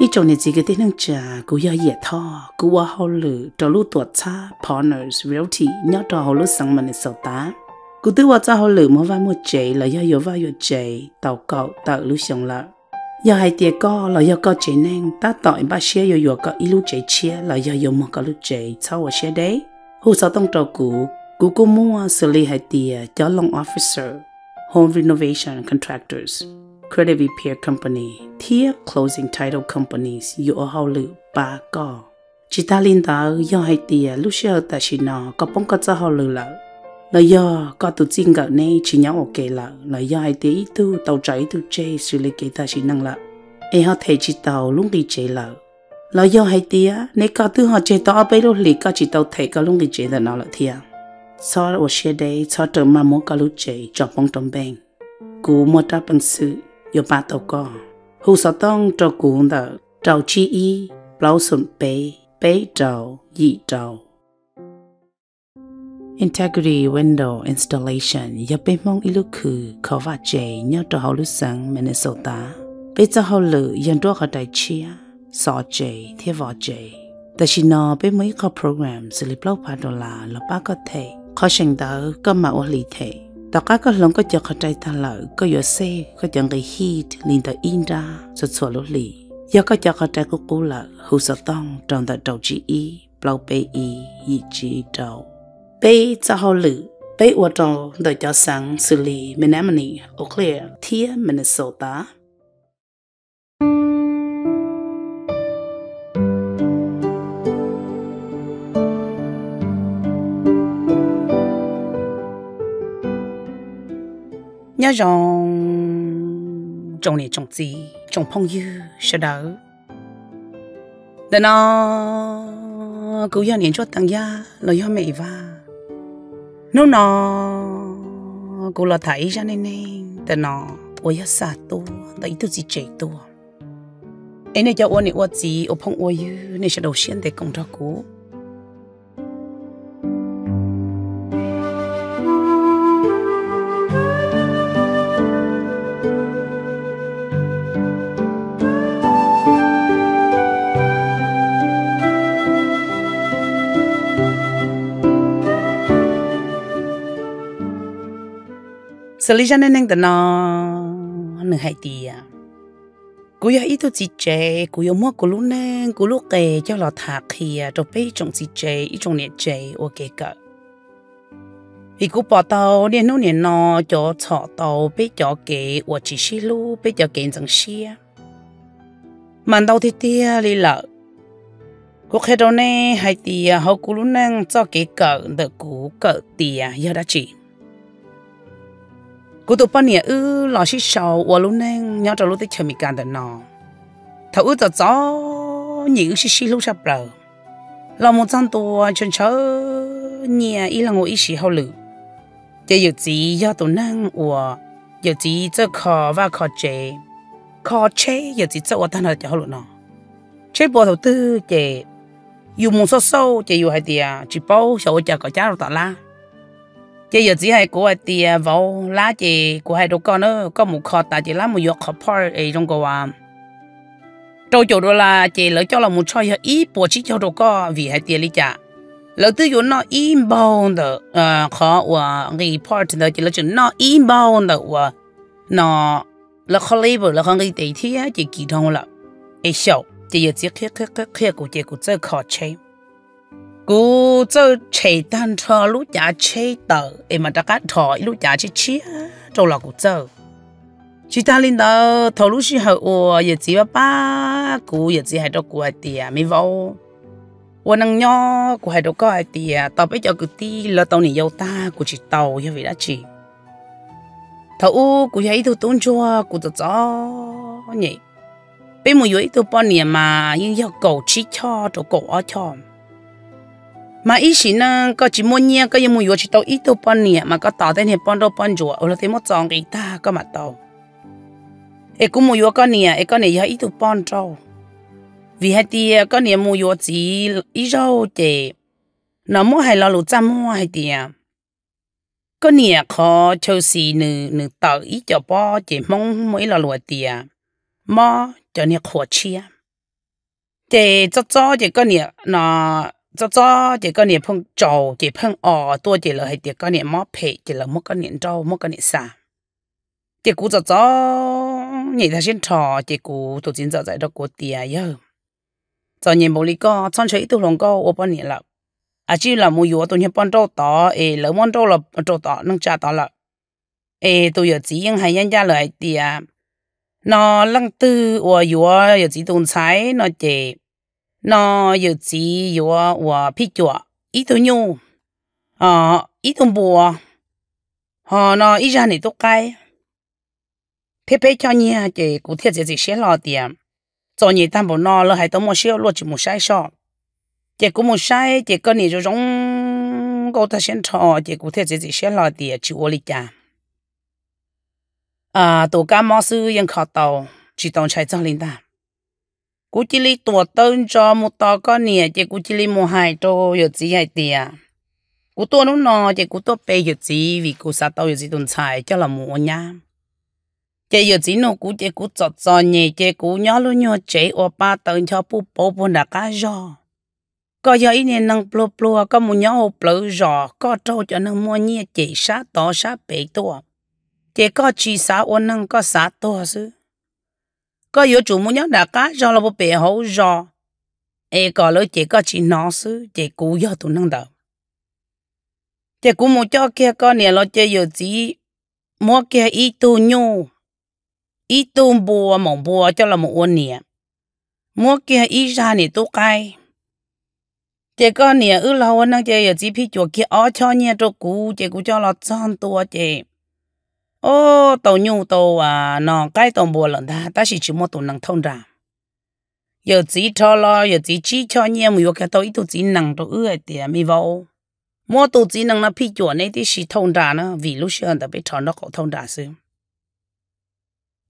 一种呢，这个的能者，古要野套，古我好了，找路多差，partners realty，要找好了生门的手打，古对我找好了，莫话莫追了，要有话有追，祷告到路上了，要还跌高了，要高追呢，打到一把些要有个一路追切，了要有莫个路追，操我些的，后头当照顾，古古莫啊，xử 理还跌，叫 long officer，home renovation contractors。Credit Repair Company, Thea Closing Title Companies, Yo Hao Lu, Ba Go. Chỉ ta linh ta do hai tìa lúc xe ta chỉ nó có bóng có cho hao lử lợ. Là do có tụ chinh gạo này chỉ nhau ok lợ, là do hai tìa itu tu tàu trái tu chê xử lý kế ta chỉ năng lợ. Ê họ thầy chỉ tàu lúc đi chế lợ. Là do hai tìa, nếu có tư họ chế tàu bấy lúc lì có chỉ tàu thầy có lúc đi chế là nó lợ thiêng. Sau ở xe đây, sau trở mà muốn có lúc chế cho bóng trong bèn. Cú mua ra bằng sự chi Integrity window installation ya pe mong ilu khu kho va che nya to holu sang Minnesota. Pe cha holu yan to kha tai chia so che the va che. Ta shi no pe mai kho program se li plau pa dola lo pa ko the. Kho sheng da ka ma o li the. ตอกก็หลงก็จะเข้าใจตลอดก็อยู่เซ่ก็จะไงฮีดลินต่ออินดาสุดสวลุลียาก็จะเข้าใจกูกูละหูสต้องจองแต่ดอกจีอีเปล่าเปอียีจีดอกเปจะหลือเปอวดจองแต่จะสังสุลีเมนามันนี่โอเคลียเทียมินนิโซตา nhớ rằng trong này trong gì trong phong yêu sẽ đỡ đó nó cứ giờ niệm cho tăng gia là do mẹ và nó nó cô là thấy ra nên nên đó nó ôi ya sa tu tại tu gì chạy tu ấy này cho ôn này ôn gì ôn phong ôn dư này sẽ đầu tiên để công cho cô solution nên nên nó nửa hai tỷ à cú yêu ít tu chỉ chế cú yêu mua cú lúc nên cú lúc cho lo thả khi à rồi bây trong chỉ chế ít trong niệm chế ok cả vì cú bỏ tàu nên nó nên nó cho chọ tàu bây cho kề và chỉ xí lu bây cho kề chẳng xí à mà đâu thì tia đi lợ cú khi đâu nè, hai tỷ à hậu cú lúc cho kề cỡ được cú cỡ tỷ giờ đã chỉ cô tụ bao nhiêu ư lão sĩ sầu và lúc nãy nhà trâu lúc tới chờ mình cả đời nọ thầu ư tao nhà nhiều xí xí lúc sắp bờ lò một trăm tuổi chân chớ nhà ý là ngồi ý xí hậu lử giờ giờ chỉ do tụ năng và giờ chỉ cho khó và khó chế khó chế giờ chỉ cho ta nói cho hậu lử nọ chế bộ đầu tư giờ dù muốn sâu sâu chế dù hai tiền chỉ bao sầu chả có chả rồi tao la chỉ giờ chỉ hay của tiền vô lá chỉ của hai đồ con nữa có một kho, tại chỉ lá một giọt khó par ấy trong cái à trâu chỗ đó là chỉ lỡ cho là một choi ít bỏ chỉ cho đồ con vì hai tiền lý chả. lỡ tư dụng nó im bao nữa, à kho và cái part đó chỉ là chỉ nó im bao nữa và nó là khó lấy bờ là không cái tỷ thì chỉ kỹ thông là ấy sầu chỉ giờ chỉ khía khía khía của chỉ của chơi khó chơi cô cho chạy tan thò lũ chả chạy tờ em mà đã cắt thò lũ chả chạy chia đâu là cô cho chỉ ta lên đó thò lũ chỉ hậu ô giờ chỉ ba ba cô giờ chỉ hai đâu cô hai tia mới vô ô năng nho cô hai đâu có hai tia tao bây giờ cứ ti là tao nỉ dâu ta cô chỉ tàu như vậy đã chỉ thầu u cô thấy thầu tốn chua cô tự cho nhỉ bây mùi yếu tao bao nhiêu mà nhưng giờ cầu chỉ cho cho cầu ở cho mà ý chỉ nó có chỉ muốn nhia có những mùi chỉ tàu ít tàu bón nhia mà có tàu thế này bón đâu bón chùa ở thế mất tròn cái ta có mà tàu ê cũng mùi có nè ê có này giờ ít tàu bón trâu vì hai tia có nhia mùi chỉ ít rau chè nó mua hay là lụt trăm hoa hai tia có nè khó chơi xì nử nử tao ít cho bó chè mong mấy là lụt tia mò cho nè khó chia chè cho cho chè có nè nó cho cho chỉ có niệm phong trầu chỉ phong ờ tua chỉ là hay chỉ có niệm mó phệ chỉ là mó có niệm trâu mó có niệm xả chỉ cú cho cho nhị là xin trò chỉ cú tổ chính giờ dạy đó của tiền yơ cho nhìn bố lý co chọn chơi tu lòng co ô bao niệm là à chỉ là mua yếu tôi nhận bao trâu tỏ ê lỡ món trâu là trâu tỏ nâng cha tỏ là ê tôi giờ chỉ nhưng hay nhân gia lời tiền nó lăng tư ô yếu giờ chỉ tồn sai nó chỉ nó yêu chỉ yêu và bị chua ít thôi nhau à ít thôi bùa họ nó ít ra này tốt cái phê phê cho nhia chỉ cụ thiết chỉ sẽ lo tiền cho nhia tam bộ nó lo hay tao mua xe lo chỉ mua sai sọ chỉ cũng mua sai chỉ có nhiều giống cô ta xem trò chỉ cụ thiết chỉ sẽ lo tiền chịu ổn cha à tổ cá mò sư yên khó tàu chỉ tàu chạy trong linh đàm cú chỉ li tuột tơn cho một tò con nè chỉ cú chỉ li một hai tô giờ chỉ hai tia cú tua nó nọ chỉ cú tua bê giờ chỉ vì cú sa tàu giờ chỉ tồn tại cho là mua nhá chỉ giờ chỉ nó cú chỉ cú chọt chọt nhẹ chỉ cú nhỏ luôn nhỏ chế ô ba tơn cho bố bố bố đã cá giò có giờ ý nên năng plo plo có một nhỏ ô plo có trâu cho năng mua nhẹ chỉ sát tỏ sát bể tua chỉ có chỉ sát ô năng có sát tua chứ có yếu chủ muốn nhớ đã cá do là bộ bể hậu do e có lối chỉ có chỉ nó xứ chỉ cú do tụ năng đầu chỉ cú một cho kia có nè lo chơi yếu gì mua kia ít tu nhu ít tu bùa mỏng bùa cho là một uôn nè mua kia ít ra nè tu cay chỉ có nè ư lâu năng chơi yếu gì phi chuột kia ó cho nhẹ cho cú chỉ cú cho là chọn tua chỉ ô tàu nhu tàu à nọ cái tàu bùa lần ta ta chỉ chỉ một tàu năng thông ra giờ chỉ cho lo giờ chỉ chỉ cho nhiều mùi cái tàu ít tàu chỉ năng tàu ưa tiền mi vô mua tàu chỉ năng nó phi chuẩn này thì chỉ thông ra nó vì lúc xưa ta biết cho nó có thông ra xưa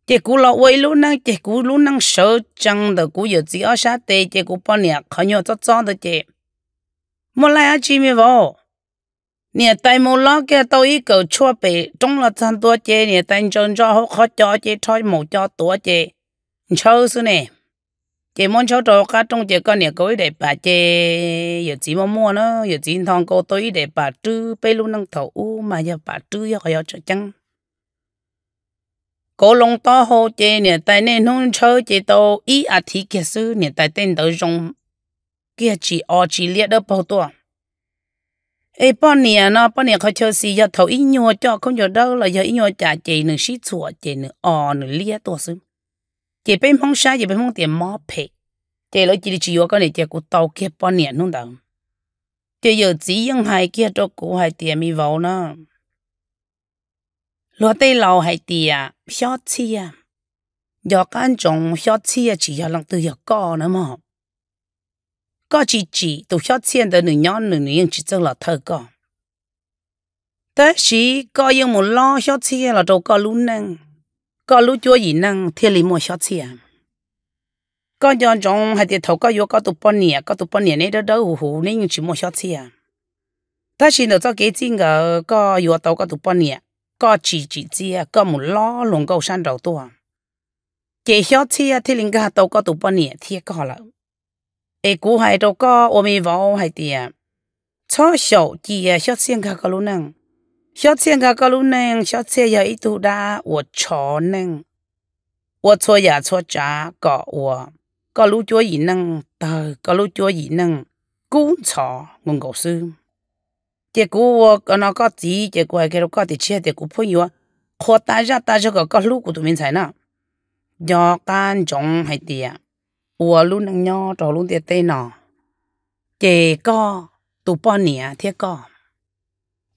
chị cú lo vui lúc năng chị cú lúc năng sợ chăng đó cú giờ chỉ ở sát tê chị cú bao nhiêu khó nhớ cho cho đó chị mua lại chỉ mi vô nè tay mù lo cái tao ý cầu chua bể trong là thân tua chê nè tay chân cho hốc khó cho chê thoi mù cho tua chê châu sư nè chê muốn cho trò cá trong chê con nè cối để bà chê giờ chỉ mong mua nó giờ chỉ thằng cô tôi ý để bà trư bê luôn năng thầu u mà giờ bà trư giờ khỏi cho chăng cô long to hô chê nè tay nè nông chơi chê tao ý à thì kia sư nè tay tên tới rong kia chỉ o chỉ liệt đỡ bao tua ấy bọn nè nó bọn nè họ chơi gì giờ thầu ít nhua cho không giờ đâu là giờ ít nhua trả chị nửa xí chùa chị nửa o nửa lia tổ sư chị bên phong sa chị bên phong tiền mò phê chị lấy chị đi chịu cái này chị cũng tàu kia bọn nè nung đầu chị giờ chỉ những hai kia cho cụ hai tiền mi vào nó lo tây lâu hai tiền xót à giờ cái anh chồng xót à chỉ giờ lần từ giờ co nữa mà có chỉ chỉ tụ hiếu xiên tới nửa nhóm nửa nửa chỉ cho là thơ có tới sĩ có yên một lo hiếu xiên là đâu có lú năng có lú chúa gì năng thiên lý mua hiếu xiên có cho trong hai tiệt thầu có vô có tụ bọn nè có tụ bọn nè này đó đó hù hù nên chỉ mua hiếu xiên ta chỉ được cho cái gì ngờ có vô tàu có tụ bọn nè có chỉ chỉ chia có một lo luôn cầu san đầu tua chỉ hiếu xiên thiên linh cái tàu có tụ bọn nè thiên có là ai cú đâu có ôm mi vào hay cho sầu chỉ à cho xiên cả cái lũ nâng cho xiên cả cái lũ nâng cho xiên giờ ít tu đa của chó nâng của chó giờ chó chả có của có lũ chúa gì nâng tờ có lũ chúa gì nâng cú gì chỉ cú cái nó có thì chia thì cú phải yếu khó ta ra ta cái cái lũ của tụi mình thấy nè do tan trống hay tiệt 我路能鸟找路的对呢，这个都半年天个，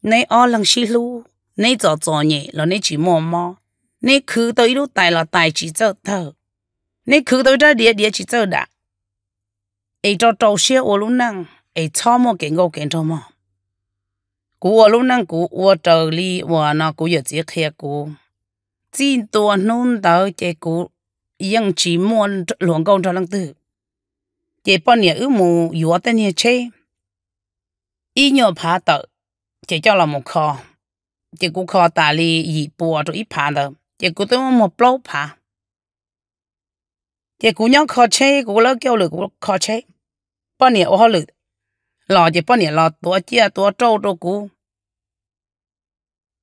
你二能西路，你早早呢，了你去摸摸，你去到一路带了带去走头，你去到这里里去走的，一找找些我路能，一草么给我给着么。กูว่าลูกนั่งกูว่าเจอรีว่านะกูอยากจะเคลียกูจีนตัวนู้นเต๋อเจกู yang chỉ muốn luồng công cho lăng tử chế bọn nhà ư mù yếu tên nhà chế ý nhờ phá tợ chế cho là một kho chế cũng kho tà li dị bùa rồi ít phá tờ chế cũng tôi một blow phá chế cũng nhau kho chế cũng lỡ kêu lửa cũng kho chế bọn nhà ô hó lửa lò chế bọn nhà lò tua chia tua trâu trâu cú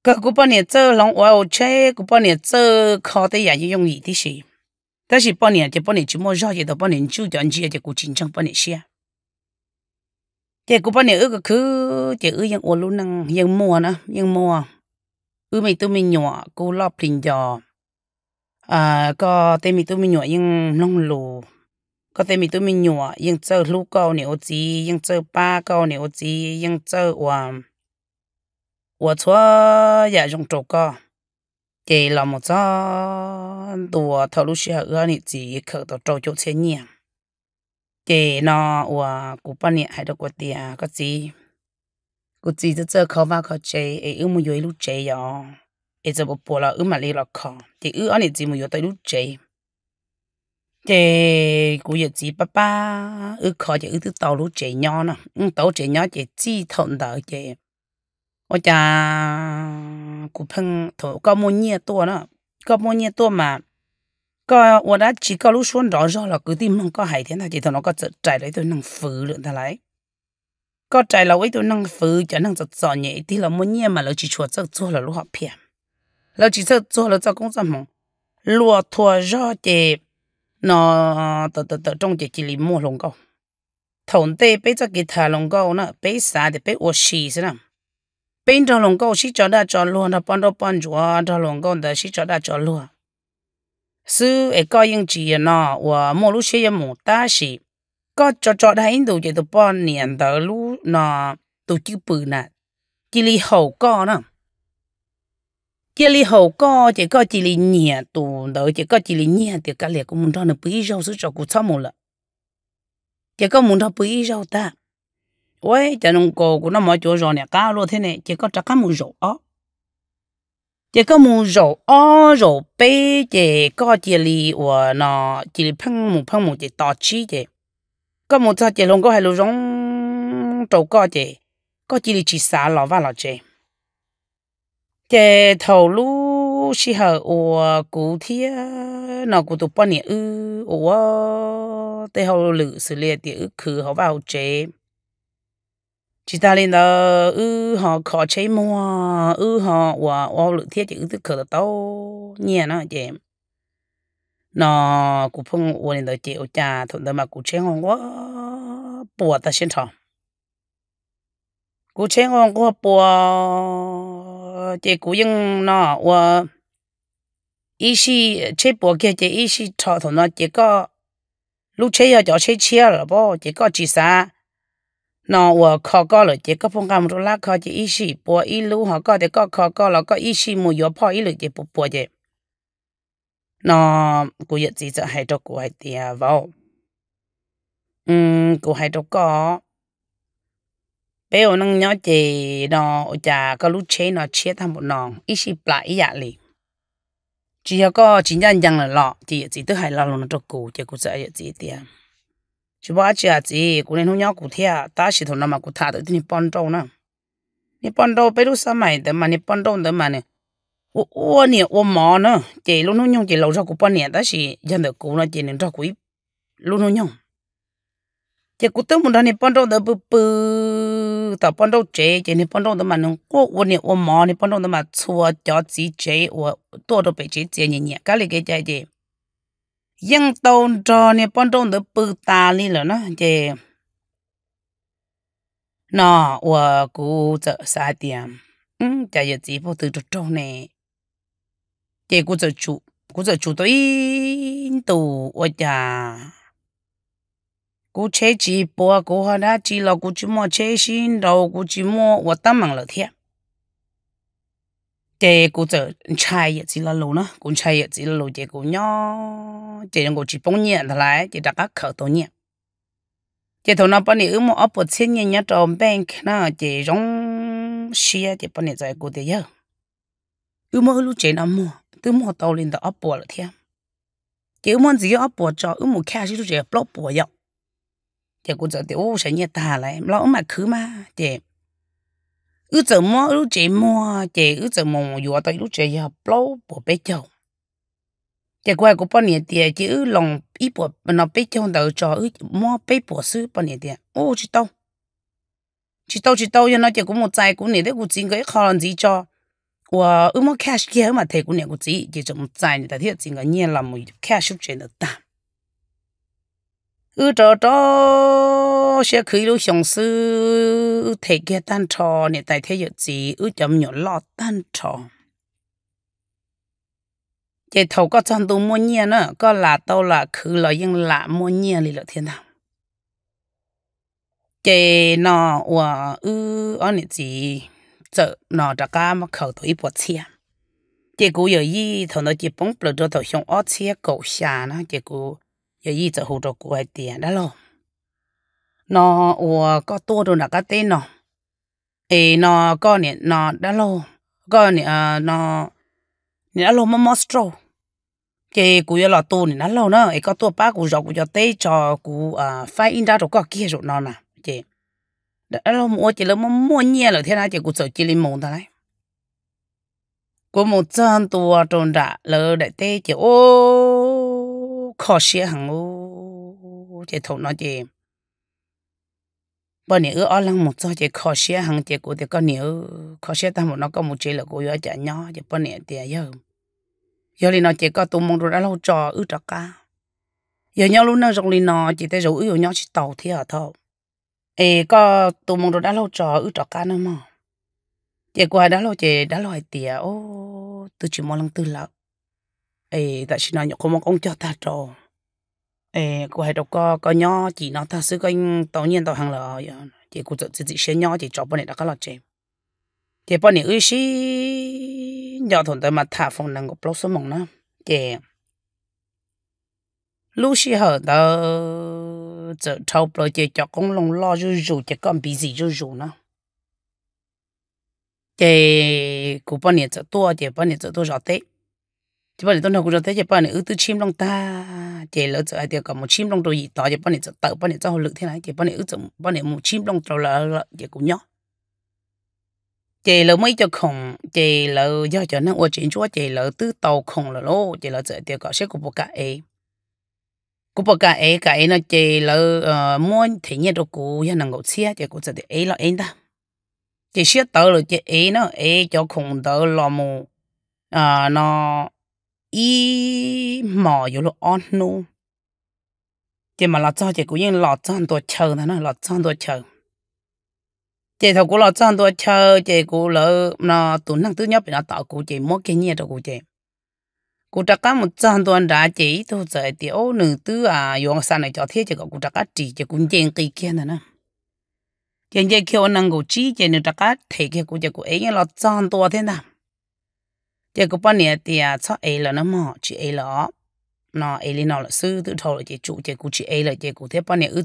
cơ cũng bọn nhà chơi lòng ô chế cũng bọn nhà chơi kho tới nhà dùng gì thì gì 但是半年就半年就莫热，也到半年就短期就过紧张半年些。这过半年二个去，这二样我路能样摸呢，样摸。二没都没鸟，过老平家。à có tên mình tôi mình nhỏ nhưng nông lù có tên mình tôi mình nhỏ nhưng chơi lú câu nhiều gì nhưng chơi ba câu nhiều gì nhưng chơi hòa hòa chúa dạ dùng trâu thì là một gió đùa thầu lúc xưa ở nị chỉ khởi đầu trâu chỗ chế nhỉ thì nó của cụ ba nị hay đâu của tiền cái, gì cụ chỉ cho chơi khó vào khó chế ấy ư một dưới lúc chế đó ấy giờ bộ bộ là ư mà lấy là khó thì ư ở nị chỉ một dưới tới lúc chế thì cụ giờ chỉ ba ba ư khó chỉ ư thứ tàu lúc chế nhỏ nè tàu chế nhỏ chỉ chỉ thọn đầu chế 我家股盆头高么捏多了，高么捏多嘛，高我那几高路说绕绕了，个地门高海天，他这头那个走窄了，都能扶了他来。高窄了，我都能扶，就能走早捏的了，么捏嘛，老几说走做了路好偏，老几走做了做工作忙，骆驼绕的那得得得中间这里摸龙高，头对背着给他龙高那背啥的背我洗是了。bên trong lòng câu sĩ cho đã cho luôn là bán đó bán chúa trong lòng câu đã sĩ cho đã cho luôn sư ai có những gì nào và mỗi lúc sẽ một ta sĩ có cho cho đã in đồ chỉ tụ bán niệm tờ lúc nó tụ chữ bự nè chỉ li hậu có nè chỉ li hậu có chỉ có chỉ li nhẹ đồ đó chỉ có chỉ li nhẹ thì cả liệt cũng muốn cho nó bự rau sư cho cũng xong một lần chỉ có muốn cho bự rau ta 喂 cho nông cô của nó mọi rồi nè cá luôn này chỉ có chắc cá mù rổ ó chỉ có mù rổ ó rổ bê chỉ nó chỉ lì phăng mù phăng mù chỉ tỏ chi chỉ có một sao có hai lô rong trâu có chỉ có chỉ lì chỉ xả lò và lò chỉ chỉ thầu cụ thia nó cụ tụ bao nhiêu ư ủa tê hầu lử xử lý thì ư khử họ vào chế chỉ ta lên đó ư họ khó chế mua ư họ và ô lự thiết chữ tức khởi tao nhẹ nó chị nó cũng phong ô lên đó chị ô cha thuận đó mà cũng chế ngon quá bùa ta xin thọ cũng chế ngon quá bùa chị cũng nhưng nó và ý sĩ chế bùa kia chị ý sĩ thọ thuận nó chị có lúc chế giờ cho chế chia rồi bỏ chị có chỉ sao nó và khó có là chỉ có phong cảm rồi là khó chỉ ít xí ít lú họ có thì có khó có là ít xí mua yếu bỏ ít lú chỉ bỏ bỏ chứ nó cụ yết chỉ sợ hai trâu cụ hai tiền vào um cụ hai trâu có bây giờ nông nhớ chỉ nó chả có lú chế nó chế thằng một nòng ít xí lại ít dạ chỉ có chính nhân dân là lọ chỉ chỉ tức hai lọ nó trâu cụ chỉ cụ sợ yết chỉ tiền chú bảo chị à chị cô nên không nhau cụ thea ta chỉ thằng nào mà cụ thả tới đi bán đâu nè nè bán đâu bây giờ sao mày tới mà nè bận đâu tới mà nè ô ô nè ô mò nè chị luôn không nhau chị lâu ra cụ bận nè ta chỉ dân được cụ nó chị nên cho cụ luôn không nhau chị cụ tới một đàn nè bận đâu tới bự bự tao bận đâu chị chị nè bận đâu tới mà nè cô ô nè ô mò nè bận đâu tới mà xua cho chị chị ô tôi đâu bị chị chị nhẹ nhẹ cái này cái chị ยังตอนจอเนี่ยป้อนตรงเดปือตานี่เหรอเนาะเจนอว่ากูจะสาเตียมอืมจะอย่าจีพอตื่นตรงเนี่ยเจกูจะจุกูจะจุตัวอินตัวว่าจะกูเชจีปัวกูหาได้จีเรากูจิมัวเชชินเรากูจิมัวว่าตั้มมังเหรอเทียเจกูจะใช้อย่าจีละลูนะกูใช้อย่าจีละลูเจกูย่อ chỉ là chỉ bông nhẹ thôi, lại chỉ đặt các khẩu tổ nhẹ chỉ thầu nó bọn này ước một ấp một 千年 nhớ trong bank nó chỉ rong xia chỉ bọn này giải cụ thế giờ ước một lúc chỉ nó mua từ mua tàu lên tàu ấp bùa là thế chỉ ước một gì ấp bùa cho ước một cash lúc chỉ block bùa vậy chỉ cụ giờ thì ô sẽ nhẹ thà lại lão mà khứ mà chỉ ước giờ mua lúc chỉ mua chỉ ước giờ mua vừa tới lúc chỉ block bùa bé chồng cái quay của bọn nhiệt tiền chứ lòng ít bộ nó bé trong đầu trò ư mua bé bộ sư bọn nhiệt tiền ô chỉ tao chỉ tao chỉ tao cho nó chỉ có một trái của nhiệt đấy của chính cái khó làm gì cho và ư mua cash kia mà thầy của nhiệt của chị chỉ trồng trái người ta thiết chính cái nhiên là một cash chuyện được tạm ư trò trò sẽ khởi lúc sống sư thầy kia tan trò nhiệt tại thế giới gì ư chấm nhỏ lo tan trò 这头个长度莫念呢，个拉到了去了用拉莫念里了天堂。这那我呃，俺日子走那这个么口头一波钱，结果有一头那几本不了头上二千狗下呢，结果有一只后头过来点的喽。那我个多着那个对呢，哎那个年那的喽，个年那。nên 你那罗么么少，这古要老多你那老呢，一个多把古绕古要对着古啊反映到这个技术那呢，这那老么这老么么年了，天那这古手机里蒙的嘞。có một chân tua tròn đã lỡ để tê chị ô khó xé hàng ô chị thấu nó chị, bọn này ưa ở lăng một chỗ chỉ khó xé hàng chỉ của thì con nhiều khó xé ta một nó có một chỉ là cô yo chả nhỏ chỉ bọn này tiền giờ giờ thì nó chỉ có tụm mong rồi đã lâu trò ư trò ca giờ nhau lúc nào rồi nó chỉ tới rủ ư nhau chỉ tàu thì ở thôi ê có tụm mong rồi đã lâu trò ư trò ca nữa mà chỉ qua đã lâu chỉ đã lâu hai ô từ chỉ mong lần từ lợ ê tại sao nó nhậu không mong con cho ta trò ê cô hai đâu có có nhỏ chỉ nó ta sư cái tự nhiên tàu hàng lợ chỉ cô tự chỉ sẽ nhỏ chỉ trò bên này đã có lọt chém thì bọn này ước xí nhỏ thôn tôi mà thả phong năng của bố số mong nó thì lúc xí hở đó giờ thâu bố thì cho công lòng lo rù rù cho con bị gì rù rù nó thì cụ bọn này giờ tua thì bọn này giờ tua rõ tết chỉ bọn này tôi nói cụ rõ tết thì bọn này ư tư chim lòng ta thì lỡ giờ ai thì có một chim lòng đồ gì đó thì bọn này giờ tự bọn này cho lực thế này thì bọn này ư giờ bọn này một chim lòng trâu là thì cũng nhỏ chị lỡ mấy cho khổng chị lỡ do cho năng ô chính chúa chị lỡ tư tàu khổng lỡ lô chị lỡ giờ tiêu cọ sẽ của bộ cả ấy của bộ cả ấy cả nó chị lỡ ờ, muốn thể nhiệt độ cũ hay năng ngộ xe chị cũng giờ thì ấy là ấy ta chị sẽ tới rồi chị ấy nó ấy cho khổng tới lò mù à nó ý mỏ vô lô on nô chị mà lọt cho chị cũng như lọt cho anh tôi chờ nó lọt cho anh tôi chờ chị thầu của là chăn đua chơi chị cũng là nó tụi năng thứ nhất bị nó tạo cũng chị mất cái nhiệt đâu cũng chị cũng chắc cả một chăn đua đã chị thôi giờ thì ô nữ tư à 用 sản này cho thế chị cũng chắc cả chị chị cũng chèn kỳ kia nữa nè chèn chèn kêu năng cũng chị chị nữ chắc cả thế kia cũng chị cũng ấy là chăn đua thế nào chị cũng bao nhiêu thì à cho ấy là nó mỏ chị ấy là nó ấy là nó là sư tự thầu là chị chủ chị cũng chỉ ấy là chị cũng thế bao nhiêu ước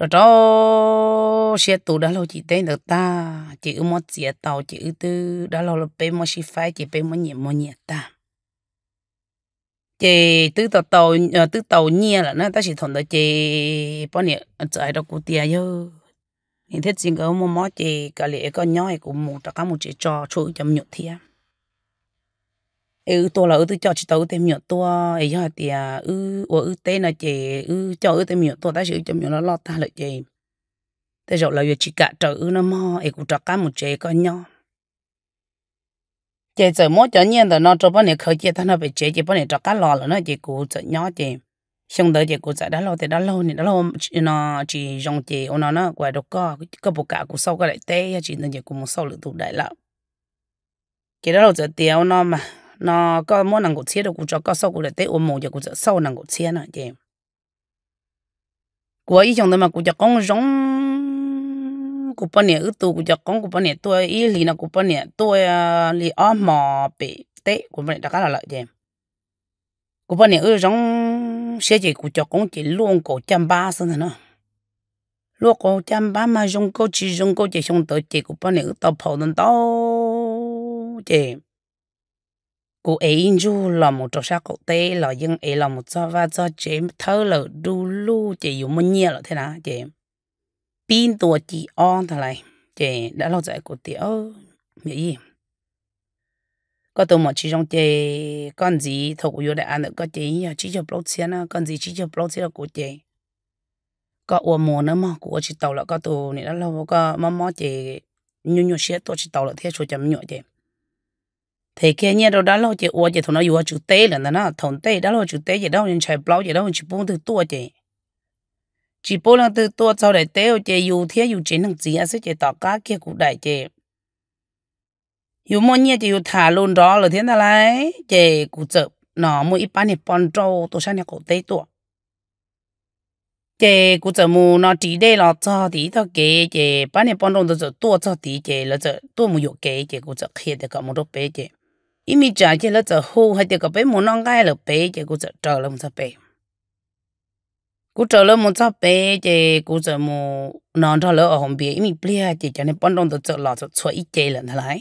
rồi đó xe tù đã lâu chị tên được ta chị ư mất dìa tàu chị ư tư đã lâu là bê mất xe phái chị bê mất nhẹ mất nhẹ ta chị tư tàu tàu ờ, tư tàu nhẹ là nó ta chỉ thuận được chị bao nhiêu chạy đâu cụ tiền chứ nên thế chính cái mua mất chị cả lẽ có nhói cũng một tất cả một chị cho chú chấm nhụt thiệt ư tôi là ư tôi cho chị tôi thêm miệng tôi ấy giờ thì ư ủa ư tên là chị ư cho ư thêm miệng tôi ta sử cho miệng nó lo ta lại chị thế rồi là việc chị cả trợ ư nó mò ấy cũng trợ cả một chị con nhau chị sợ mỗi chợ nhiên là nó cho bọn này khởi chị ta nó bị chị chị bọn này trợ cá lo là nó chị cũng sợ nhỏ chị xong tới chị cũng sợ đã lâu thì đã lâu thì đã lâu nó chị dùng chị ông nó nó quay đầu co cái bộ cả cũng sau cái lại tê chị nên chị cũng một sau lựa tụ đại lắm chị đã lâu giờ tiêu nó mà nó có mua năng cổ chia được cũng cho có sau cũng để tế ôm mồm cho cụ cho sau năng cổ chia nè chị cụ ý chồng tôi mà cụ cho con giống cụ bao nhiêu tu cụ cho con cụ bao nhiêu tuổi ý lý nó cụ bao nhiêu tuổi lý ôm mò bị tế cụ bao đã đặc là lợi chị cụ bao nhiêu giống xe chị cụ cho con chỉ luôn cổ trăm ba xong rồi nó lúc cô chăm ba mà dùng cô chỉ dùng cô chỉ xong tới chị cũng bao nhiêu tao phổ nên tao chị cô ấy du là một trò sao cậu tê là dân ấy là một do và do chế thơ là đu lu chỉ dùng một nhiều là thế nào chị pin tua chị on thằng này chị đã lâu dạy của tiểu nghĩ gì có tôi một chị trong chị con gì thuộc của đại an được có chị à, chỉ cho blog xe nó con gì chỉ cho blog xe là của chị có ua mùa nữa mà của chị tàu là có tôi nên đã lâu có mắm mắm chị nhu nhu xe tôi chị tàu là thế chỗ chấm nhựa chị thế kia đâu đó lâu chị uo chị thằng nó uo chữ tê là nó thằng tê đã lâu chữ tê chị đâu nhưng chạy bao chị đâu chụp bốn từ tua chị chỉ bốn là từ tua sau đấy tế chị dù thế dù chỉ năng gì à sẽ chị tỏ cá kia cũng đại chị dù mỗi nghe chị dù thả luôn đó là thế nào lấy chị cũng chợ nó mỗi ít bán thì bán trâu tôi sang nhà cổ tê tua chị cũng chợ mù nó chỉ đây là cho tí thôi kệ chị bán thì bán trâu tôi chợ tua cho tí chị là chợ tua mù dụ kệ chị cũng chợ kia để cả một đôi bé chị 一米长起来就好，还得个白毛囊盖了白，结果就长了么子白。กูเจอแล้วมันจะเป๊ะเจกูจะมูนอนเท่าแล้วหอมเบียมีเปลี่ยเจจะในป้อนตรงตัวเจอหลอดจะชัวอีเจเลยทั้งหลาย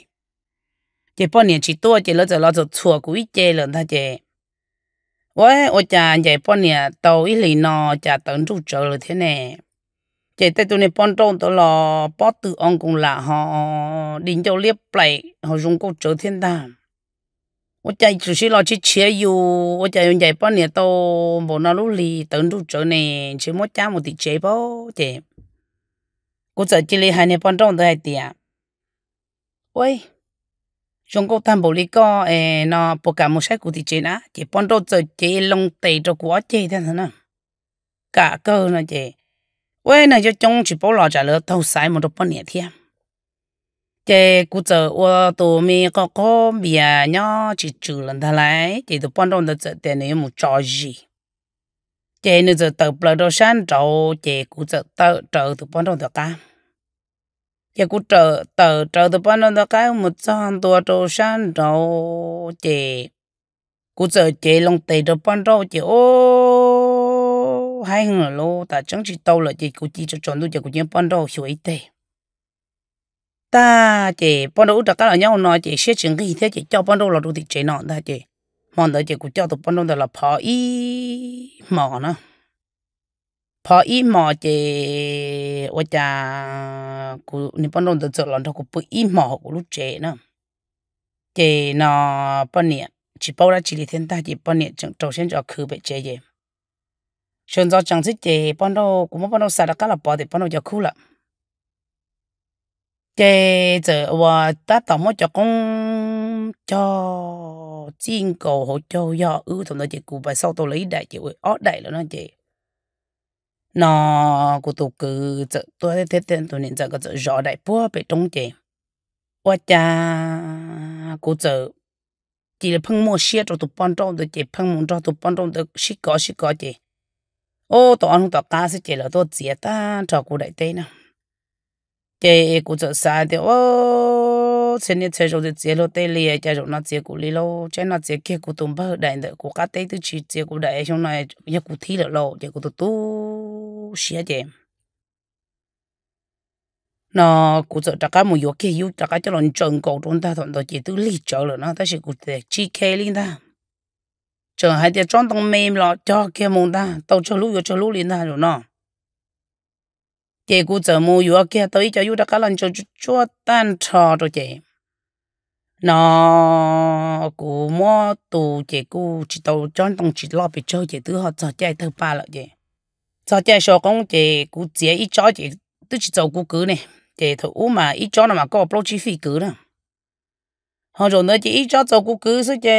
เจป้อนเนี่ยชิตัวเจแล้วจะหลอดจะชัวกูอีเจเลยทั้งเจว่าโอจานเจป้อนเนี่ยโตอีหลีนอจะตั้งจู่เจอเลยเท่านี้เจแต่ตัวในป้อนตรงตัวหลอป้อตือองกุงละหอดินเจ้าเรียบไปหอจงกูเจอเท่านั้น我 chạy chủ sĩ lo chỉ chia yêu 我 chạy 用 chạy bao nhiêu tàu bộ nào lúc lì tận lúc trở chỉ mỗi cha một tí chế bao thế cô sợ chỉ lì hai nè bao trong tới tiền ôi chúng cô tham bộ lì có ê nó bộ cả một sách của tí chế nã chỉ bao trong giờ chế lông cho của chế thế nào cả cơ nó chế ôi này cho chúng chỉ bao lo trả lỡ tàu sai một đợt bao nhiêu thiam chị cụ chờ ô tô mi có có bia nhá chỉ trừ lần thà lại chị tụ bọn đông đó chợ tiền này một trò gì chị nữa giờ tờ bờ đồ san trâu chị cụ chờ tờ chờ tụ bọn đông đó cả chị cụ chờ tờ chờ tụ bọn đông đó cả một trăm tua đồ san trâu chị cụ chờ chị lòng tề đồ bọn đông chị ô hay hơn là lô ta chẳng chỉ tàu là chị cụ chỉ cho chọn tôi chị cụ chỉ bọn đông hiểu ý ta chỉ bọn đâu đã cả là nhau nói chỉ xét chuyện cái thế chỉ cho bọn đồ là đủ thì chỉ nọ ta chỉ mòn đó chỉ cũng cho tụi bọn đâu là phò y mò nó phò y mò chỉ ôi cha cụ nị bọn đồ được giờ lần đầu cụ bự y mò cụ lúc chế nó chỉ nó bọn nè chỉ bao ra chỉ là thiên ta chỉ bọn nè chẳng trâu sen cho khứ bị chế gì, sơn do chẳng thích chỉ bọn đồ cũng bọn đồ xả đã cả là bỏ thì bọn đâu cho khu lắm chế giờ và ờ, ta tao mới cho công cho chiên cầu hỗ trợ do ư thằng nó chỉ cụ bài sau tôi lấy đại chịu ở đại là nó chị nó của tôi cứ giờ tôi thấy tên tôi nên giờ có giờ rõ đại búa bị trống chị và cha của giờ chỉ là phăng mua xe cho tôi bán trong được chỉ phăng muốn cho tôi bán trong được xí có xí có chị ô tao ăn tao cá sẽ chỉ là tôi chỉ ta cho cụ đại tên nào chế cụ trợ xa thì ô trên những chế rồi thì chế lo tê lìa chế rồi nó chế cụ lì lo chế nó chế kia cụ tùng bơ đại nữa cụ cá tê từ chỉ chế cụ đại trong này nhà cụ thi được lo chế cụ tu tu xía chế nó cụ trợ trả cá một yếu kia yếu trả cá cho nó trần cầu chúng ta thằng đó chỉ từ lì trở rồi nó ta sẽ cụ thể chi kê lên ta chờ hai tiếng trong tông mềm lo cho kia mông ta tàu cho lũ yếu cho lũ lên ta rồi nó chị cũng giờ mua vừa kia tới cho yêu đã cả lần cho cho tan trò cho chị nó cũng mua tù chị cũng chỉ tàu chọn đồng chỉ lo bị chơi chị thứ họ cho chơi thứ ba là chị cho chơi số công chị cũng chỉ ít cho chị tức chỉ tàu cũng cứ này chị thủ mà ít cho nó mà có bao chi phí cứ nữa họ rồi nữa chị ít cho tàu cũng cứ số chị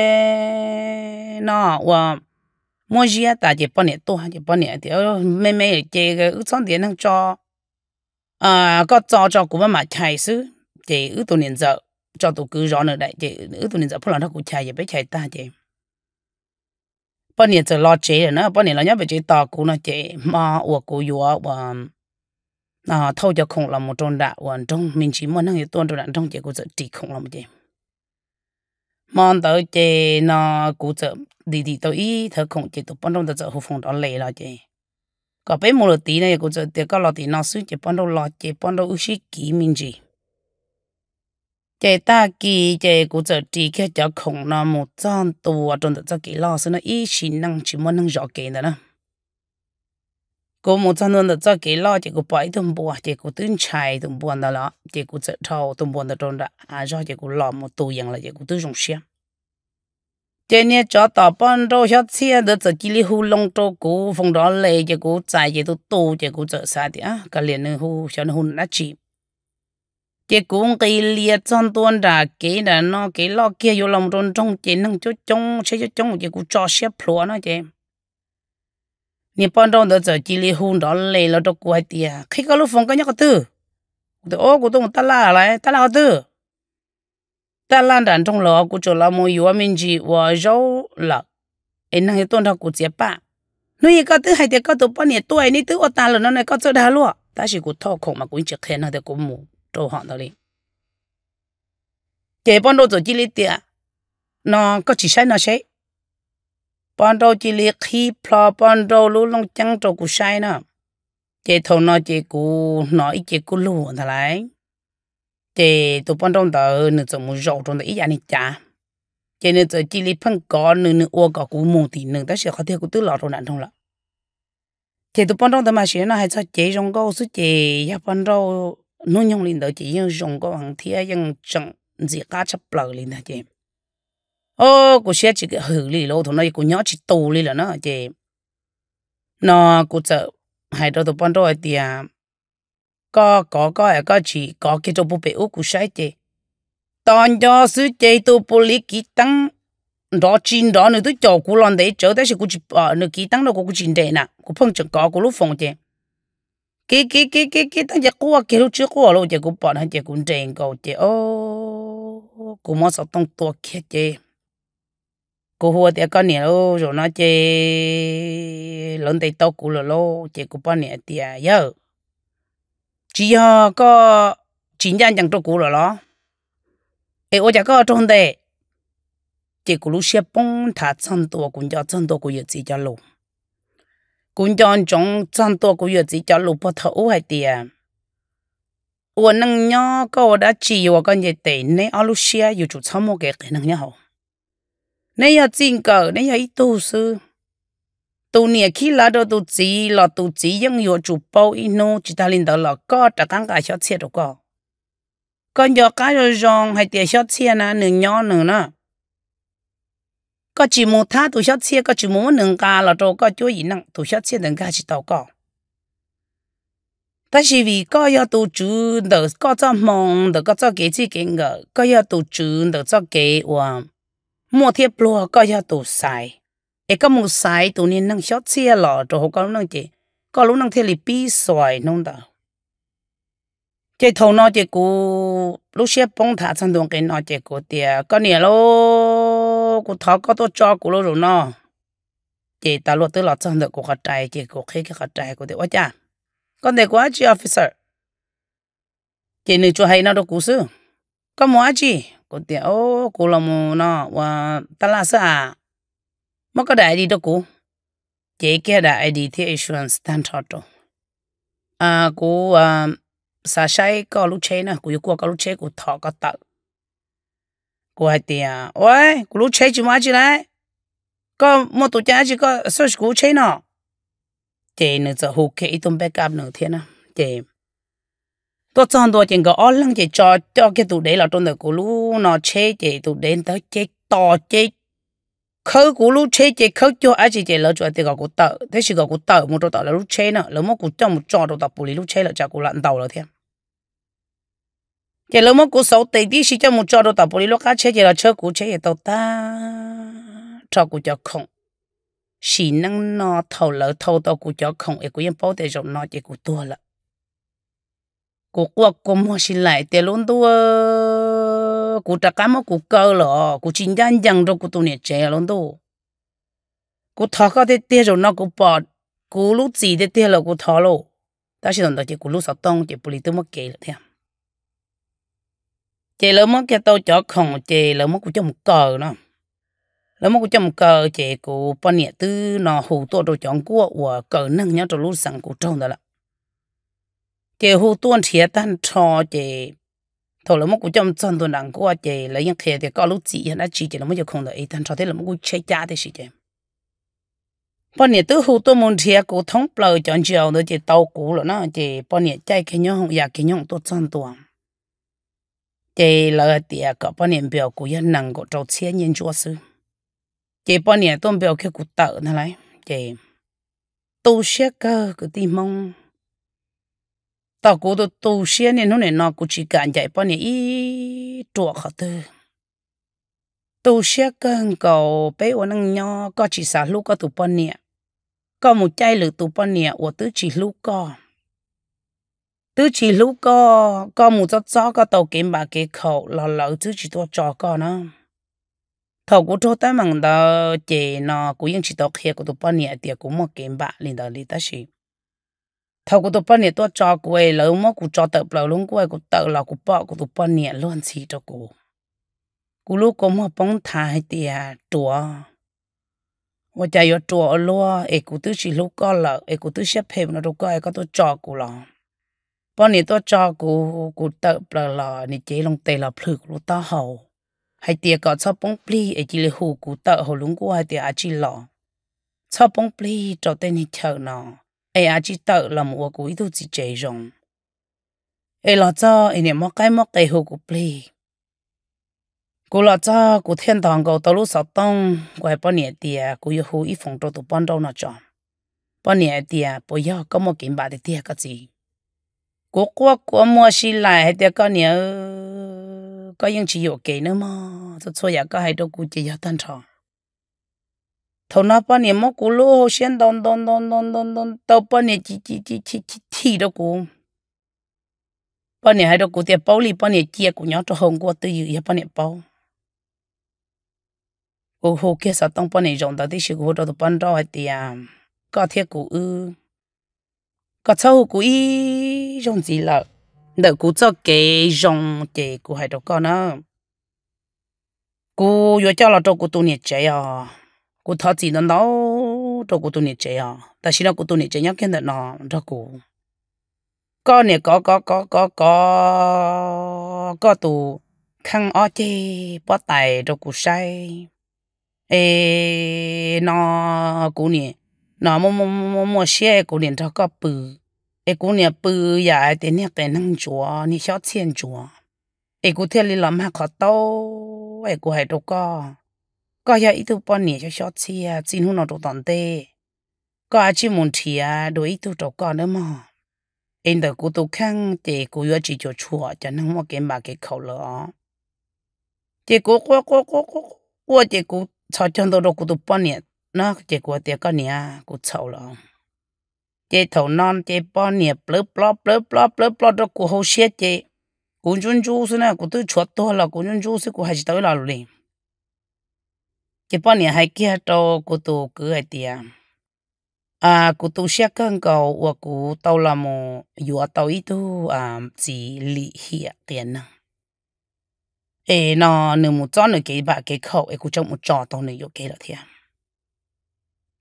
nó và mua gì ta chị bao nhiêu tuổi chị bao nhiêu thì mấy mấy chị cái ít xong tiền năng cho à có cho cho của mà chạy xứ thì ứ tôi niệm giờ cho tôi cứ rõ nữa đấy thì ứ tôi niệm giờ phút là nó cũng chạy vậy, bé chạy ta chị bao nhiêu giờ lo chế rồi nó bao nhiêu lo nhớ về chế tò cũ nó chị mà ủa cũ vừa và à thâu cho không là một trong đạo và trong mình chỉ muốn năng hiệu tuân trong đạo trong chị cũng sự chỉ không là một chế mong tới chị nó cũng sợ đi thì tôi ý thở không chị tôi bao trong tớ sợ hụt phòng đó lệ là chế có bé một tí này cũng giờ tiệc có lọ tí nó suy chỉ bán đâu lọ chỉ bán đâu ushi kỹ mình gì chỉ ta kỹ chỉ cũng giờ chỉ cái cho khổng nó một trăm tuổi trong đó cho kỹ lọ xí nó ít xí năng chỉ muốn năng rõ kỹ nữa nè cô một trăm tuổi cho kỹ lọ chỉ cũng bảy thùng bùa chỉ cũng tuyên chài thùng bùa đó lọ chỉ cũng trâu thâu thùng bùa đó trong đó à do chỉ cũng lọ một tuổi rằng là chỉ cũng tuyên dùng xem 今年找大班都小钱都自己里糊弄着股，风到累结果债也都多，结果做啥的啊？个连能糊小能糊那起，结果给列账单的给的那给老给有那么多种，只能就种些就种，结果找些破那些。你搬到的自己里糊到累了都怪的，开个路风干那个多，我的哦，我都我得啦来，得啦个多。ta lan đàn trong lò cũng cho làm một vài mình chỉ và dấu là anh năng tôn thọ cụ chế ba nuôi cái có thứ hai thì cái thứ bao nhiêu tuổi ní thứ ở ta là nó này cái chỗ đó, luôn ta chỉ có thao khổng mà cũng chỉ khen nó thì cũng mù trâu hàng đó đi chế bọn đồ chỉ lấy tiền, nó có chỉ sai nó sai bọn đồ chỉ lấy khí plo bọn đồ lú long chăng trâu cụ sai nó chế thầu nó chỉ cụ nói chỉ cụ lú thằng lại thì tụi bọn trong đó nó giống một rau trong đó ít ăn ít chả cho nên giờ chỉ lấy phân cỏ nữa nữa uo cỏ cũng mù thì nữa ta sẽ có thể cũng tự lo trong nạn trong lợ thì tụi bọn trong đó mà xem nó hay sao chế trong câu số chế ya bọn rau nó nhung lên đó chỉ những dùng có hàng thia những chẳng gì cả chấp lợ lên đó chị ô cô sẽ chỉ cái hử lì lô thằng nó cô nhớ chỉ tù lì là nó chị nó cô sợ hai đứa tụi bọn rau thì à có có có à có chỉ có cái chỗ bố bé úc sai thế tòn cho sư chế tu bố lý kỹ tăng đó chín đó nữa tôi cho cú lon đấy chỗ đấy là cú chỉ ở ờ, nữa kỹ tăng đó cú chín đấy nè cú phong chẳng có cú lúc phong thế cái cái cái cái cái tăng giờ cú à cái lúc trước cú à lúc giờ cú bỏ hắn giờ cú trên cầu thế ô cú mất sáu tông tua kia thế cú hùa thì con nè ô rồi nó chơi lớn tay tao cú lolo chơi cú bỏ nè thì à giờ chỉ ờ, có chính nhân chẳng cho cũ rồi đó ê ô chả có trong đây chỉ cũ lúc xếp bông thả chân tổ cũng cho chân tổ cũng giờ chỉ cho lù cũng cho trong chân tổ cũng giờ chỉ cho lù bắt thấu hay tiền ô năng nhớ có đã chỉ ô con gì tiền này ở lúc xếp yêu chủ sáu mươi cái năng nhớ hậu này giờ chính cờ này giờ ít tu sư tu nè à khi lá đồ tu chỉ là tu chỉ những yếu chủ bao ít nô chỉ ta linh đó là có trả tăng cả cho chia được có còn giờ cái rồi rong hay tiền cho chia nè nửa nhỏ nửa nè có chỉ một thá tu cho chia có chỉ muốn nửa cả là đồ có chỗ gì nặng tu cho chia nửa cả chỉ đâu có ta chỉ vì có yếu tu chữ đỡ có cho mong đỡ cái gì cái ngờ có yếu tu chữ đỡ cho cái mua thiết lúa có yếu sai เอกมุสัยตัวนี้นั่งช็อตเสียหล่อตัวหกก็นั่งเจก็รู้นั่งเทลิปีสวยน้องดาวเจทงนอเจกูลูกเชี่ยปงถาชันดวงกันนอเจกูเตียก็เนี่ยโลกูท้อก็ตัวจอกูรู้หรือนอเจตาลวดตัวหลอดชันเด็กกูเข้าใจเจกูเคยเข้าใจกูเดี๋ยวว่าจ้าก็เด็กว่าจีออฟฟิเซอร์เจนึกจะให้นอตัวกูซื้อก็มัวจีกูเตียโอ้กูละมูนอว่าตลาดเสีย mà maka da adi doko je ke da adi the insurance tan thoto a ah, ku a sa shai ko lu che na ku ku ka lu che ku tho ka ta ku ai ti a oi ku lúc che chỉ ma chỉ này, có một tổ cha chỉ có số cũ chế nó chế nó giờ hụt cái tôm bé cạp nữa thế nào chị, tôi chọn tôi chỉ có ở lăng chế cho cho cái tụ đấy là trong đời cô lú nó chế chế tụ đến tới chế to chế khâu cú lũ chế chế khâu cho ai chế chế lỡ cho thì gọi cú thế thì gọi cú một chỗ tờ là lú chế nữa lỡ mà cú trong một trò đồ tập bù lý lú chế là chả cú lặn tàu rồi thêm chế lỡ mà cú sáu tỷ đi chỉ cho một trò đồ tập bù lý lú cá chế chế là chơi cú chế chế tàu ta cho cú cho không xì năng nó thầu lỡ thầu tàu cú cho không ấy cú yên bao để rộng nó chế cú tua lợ cú qua cú mua xì lại tiền luôn tua đó cụ trả cá mà cụ cơ lọ cụ chín dân dân cho cụ tụi nè chè luôn đó cụ thọ cái thế thế rồi nó cụ bỏ cụ lúc gì thế thế là cụ thọ lô ta chỉ nói chỉ cụ lúc sáu tông chỉ bù lì tôi mất kệ rồi thế chè lỡ mất cái tao chó không chè lỡ mất cụ cho một cờ nó lỡ mất cụ cho một cờ chè cụ bao nè tư nó hù tôi đồ chọn của của cờ năng nhau rồi lúc sẵn cụ trông đó là chè hù tuôn thiệt tan trò chè thôi là muốn cũng trong chân tôi nặng của chị lấy những kia thì có lúc chị nó chỉ chị nó mới được không đợi thằng cho thế là muốn cũng chơi cha thế chị bọn nhiệt tư hữu tôi muốn thiệt cũng thống bờ chọn chiều nữa chị tàu cũ rồi nó chị bọn nhiệt chạy cái nhau không cái nhau tôi chân tôi chị là tiệt có bọn nhiệt biểu của nhân nặng của trâu xe nhân chúa sư chị bọn nhiệt tôi biểu cái cụ tợ này lại chị sẽ cơ cứ tìm mong tao cố tôi tu xia nên nó này nó cũng chỉ cảm chạy bao nhiêu ít chuột họ tư tu xia cơn cầu bé ô năng nho có chỉ sợ lúc có tụ bao nhiêu có một chai lửa tụ bao nhiêu ô tứ chỉ lúc có tứ chỉ lúc có có một chút chó có tàu kiếm bà kế khẩu lò lỡ tứ chỉ tôi chó có nó thầu của tôi ta mang đó chỉ nó cũng chỉ tàu kia của tụ bao nhiêu tiệc cũng một kiếm bà liền đó đi ta xịt thầu cái tôi bao nè tôi cho cô ấy lỡ mà cô cho tớ bao luôn cô ấy cô tớ là cô bỏ cô tôi bao nhiêu luôn xí cho cô cô lúc cô mà bóng thà hay tiệt chùa và chạy vào chùa ở lúa ấy cô tôi chỉ lúc có lỡ ấy cô tôi xếp phê nó đâu có ấy có tôi cho cô lọ bao nhiêu tôi cho cô cô tớ bao lọ nị chế lòng tê là phực lúc ta hậu, hay tiệt có cho bông pli ấy chỉ là hù cô tớ hầu luôn cô hay tiệt chỉ lọ cho bông pli cho tên nhị chờ nó ai à chỉ tự làm một cái ý tu chỉ chạy rong ai lo cho ai niệm mắc cái mắc cái hồ của plei cô lo cho cô thiên 堂 cô tao lúc sáu tông cô hay bao nhiêu tiền cô yêu hồ ý phòng trâu tụ ban đầu nó cho bao nhiêu tiền bao giờ có một kiện bạc thì tiền cái gì cô qua cô mua xí lại hay tiền có nhiều có những chỉ yêu kỹ nữa mà cho cho nhà cái hai đôi cô chỉ yêu tan tròn 头那半年没轱辘，先咚咚咚咚咚咚，到半年几几几几几提的过，半年还得过点包里，半年接过娘这红过都有也半年包。我后开始当半年用到的是我到的半招还的呀，搞铁骨呃，搞草骨一用几了，那骨做给用给骨还得搞呢，骨要叫了照顾多年这样。cô thọ chỉ nó à. nó cho cô tôi nè chơi à ta xin cô tôi nè chơi nhóc kia nó cho cô có nè có có có có có có tụ khăn ó chê bó tài cho cô say ê nó cô nè nó mua mua mua mua xe cô nè cho có bự ê cô nè bự ya dạ, thế nè cái năng chúa nè xót xiên chúa ê cô thiên lý làm hạt khó tao ê cô hay đâu có ก็ยาอีตัวปนเนี่ยชอบเชียจีนหุ่นอดูตอนเต้ก็อาชีพมันเชียดูอีตัวจบก่อนเนอะมั้งเอ็นแต่กูตัวข้างเจกูยัดจีจะชัวจะนั่งว่าเกมบาเกเขาเลยอ๋อเจกูกูกูกูกูกูเจกูชอบจนตัวกูตัวปนเนี่ยนะเจกูเตี้ยก็เนี่ยกูเช่าแล้ว chế thầu non chế bò nè plơ plơ plơ plơ plơ plơ đó cụ hậu xe chế cụ chun chu xin à cụ tư chuột to là cụ chun chu xin cụ hai chỉ tới là luôn chỉ bao nhiêu hai kia cho cô tụ cứ hai tia à cụ tụ xe cơn cầu và cô tàu là một vừa tàu ít tu à chỉ lì hiện tiền năng ê nó nửa một chó nửa cái bà cái khẩu ê cô trong một trò tàu nửa cái là thiệt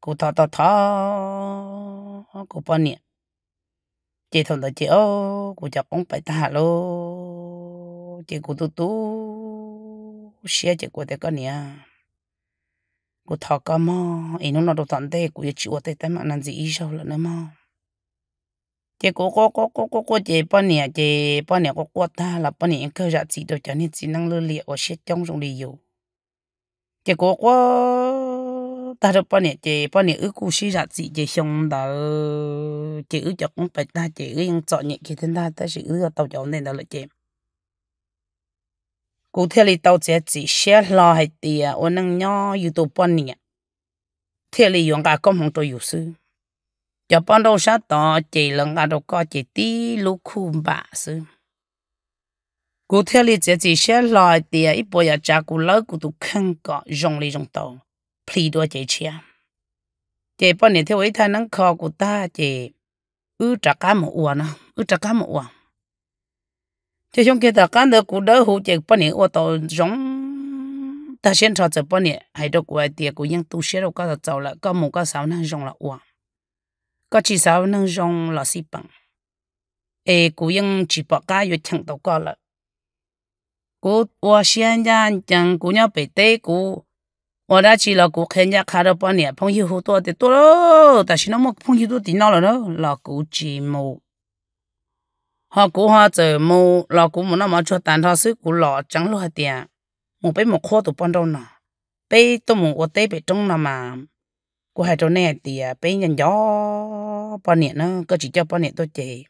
cô thọ thọ thọ cụ bao nhiêu chị thằng ta chị ô cô chả cũng phải ta lô chị cô tu tu xe chị cô thế con nha กูทอก็มอไอ้นู้นเราตอนเด็กกูจะชิวเต้แต่มันนั่นสิอีชอบเลยนะมอเจ้ากูก็ก็ก็ก็ก็เจ้าป้อนเนี่ยเจ้าป้อนเนี่ยก็ก็ท่าละป้อนเนี่ยก็จะจีตัวจะนี่จีนั่งเลื่อยว่าเช็ดจ้องตรงนี้อยู่เจ้ากูก็ตาป้อนเนี่ยเจ้าป้อนเนี่ยเออกูชี้จะจีเจ้าชงเด้อเจ้าเออจะคงไปตาเจ้าเออยังจอดเนี่ยคิดถึงตาแต่สิเออตัวจะเอาเนี่ยเด้อเลยเจ้า cụ thể là tàu chế chỉ xe lo hay tiề ô năng nhỏ yêu tàu bón nè thế là dùng cả công phòng tôi yêu sư cho bán đồ sát tỏ chỉ lần cả đâu có chỉ tí lú khu bà sư cụ thể là chế chỉ xe lo hay tiề ít bây giờ cha cụ lỡ cụ tụ khăn dùng rong li rong tàu phi đua chỉ. chia chế bón này theo ấy thay năng khó cụ ta chỉ, ư trả cá một uo nó ư trả cá một uo thế chúng kia ta cán được cụ đỡ hữu chỉ bao nhiêu ô tô rong ta xem cho chỉ bao nhiêu hay được quay tiền của những tu sửa đâu có được giàu là có một cái sáu năng rong là uang có chỉ sáu năng rong là xí bằng ê của những chỉ bỏ cá vô chẳng đâu có là của 我现在讲姑娘被逮过，我那去了，我看人看了半年，朋友好多的多了，但是那么朋友都顶到了呢，老古寂寞。họ cũng họ chờ mù lò cũng muốn nó mà cho tàn họ sức cũng lò chẳng lo tiền một bên một khô tụ bọn đâu nọ bên tôi muốn ở tây bên trong nọ mà của hai chỗ này thì à, bên nhân gió bọn nè nó có chỉ cho bọn nè tôi chị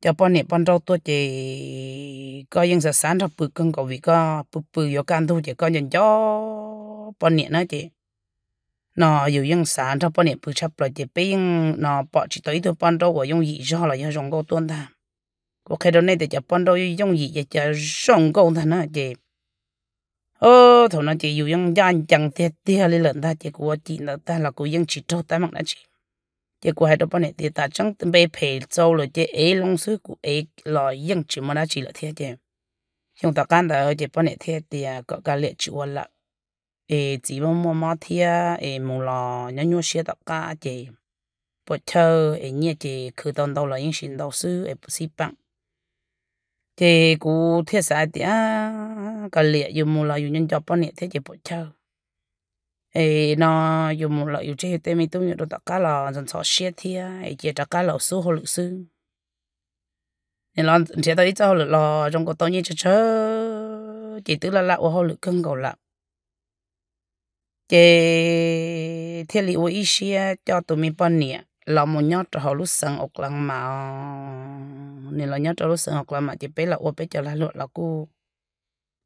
cho bọn nè bọn đâu tôi chị có những giờ sáng thập bự cân cầu vì có bự bự vô can thu chỉ có nhân gió bọn nè nó chị nó dù những sáng thập bọn nè bự chấp rồi chị bên nó bỏ chỉ tới tôi bọn đâu của dùng gì cho là dùng rong câu tuôn tham có khi đâu này thì chả bán đâu dùng gì vậy chả sòng câu thằng nó chị ô thằng nó chị dù dùng gian chẳng thế thế lên lần ta chị của chị là ta là của dùng chỉ cho ta mặc nó chị chị của hai đứa bọn này thì ta chẳng từng bê phê rồi chị ấy long sư của ấy dùng chỉ mà nó chị chúng ta can ta chị bọn này thế thì có cả lệ chịu là ê chỉ mong mong mong thế ê mong là nhớ xe tất cả chị bộ thơ ê nhẹ chị cứ đón đầu là những sinh đầu sư ê bút sĩ bằng thì cụ thiết xã thì á cả lệ dùng một loại dùng nhân cho bọn này thế chỉ bộ chơi ấy nó dùng một loại dùng chơi thì mình tôi nhận được tất cả là dân số xe thì ấy chỉ tất cả là số hồ lực sư nên là sẽ tới cho lực là trong cái tôi như chơi chơi chỉ tức là là hồ lực cân cầu lạc chỉ thiết lý của ý xe cho tụi mình bọn nhẹ cho cho là เราโมยอดจะหอลุสังอกลังมาเนี่ยเรายอดจะลุสังอกลังมาจะไปเราอวไปจะละลุเรากู